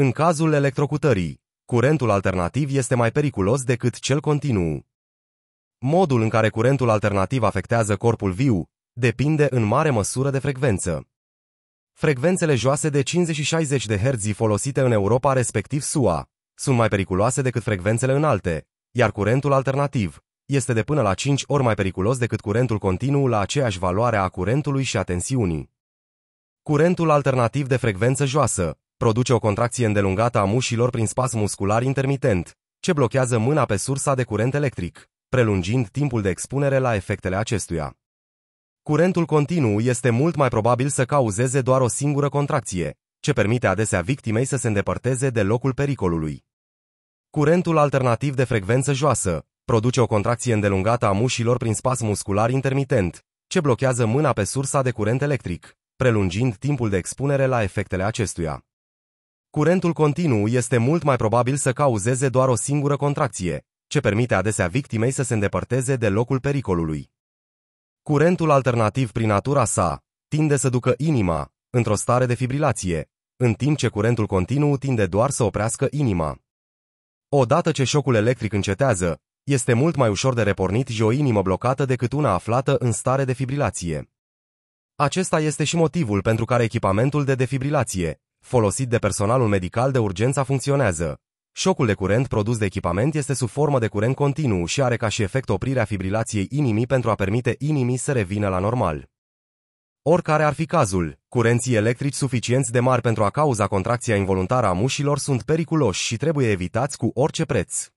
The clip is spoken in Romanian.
În cazul electrocutării, curentul alternativ este mai periculos decât cel continuu. Modul în care curentul alternativ afectează corpul viu depinde în mare măsură de frecvență. Frecvențele joase de 50 și 60 de Hz folosite în Europa, respectiv SUA, sunt mai periculoase decât frecvențele înalte, iar curentul alternativ este de până la 5 ori mai periculos decât curentul continuu la aceeași valoare a curentului și a tensiunii. Curentul alternativ de frecvență joasă Produce o contracție îndelungată a mușilor prin spas muscular intermitent, ce blochează mâna pe sursa de curent electric, prelungind timpul de expunere la efectele acestuia. Curentul continuu este mult mai probabil să cauzeze doar o singură contracție, ce permite adesea victimei să se îndepărteze de locul pericolului. Curentul alternativ de frecvență joasă produce o contracție îndelungată a mușilor prin spas muscular intermitent, ce blochează mâna pe sursa de curent electric, prelungind timpul de expunere la efectele acestuia. Curentul continuu este mult mai probabil să cauzeze doar o singură contracție, ce permite adesea victimei să se îndepărteze de locul pericolului. Curentul alternativ prin natura sa tinde să ducă inima într-o stare de fibrilație, în timp ce curentul continuu tinde doar să oprească inima. Odată ce șocul electric încetează, este mult mai ușor de repornit și o inimă blocată decât una aflată în stare de fibrilație. Acesta este și motivul pentru care echipamentul de defibrilație folosit de personalul medical de urgență funcționează. Șocul de curent produs de echipament este sub formă de curent continuu și are ca și efect oprirea fibrilației inimii pentru a permite inimii să revină la normal. Oricare ar fi cazul, curenții electrici suficienți de mari pentru a cauza contracția involuntară a mușilor sunt periculoși și trebuie evitați cu orice preț.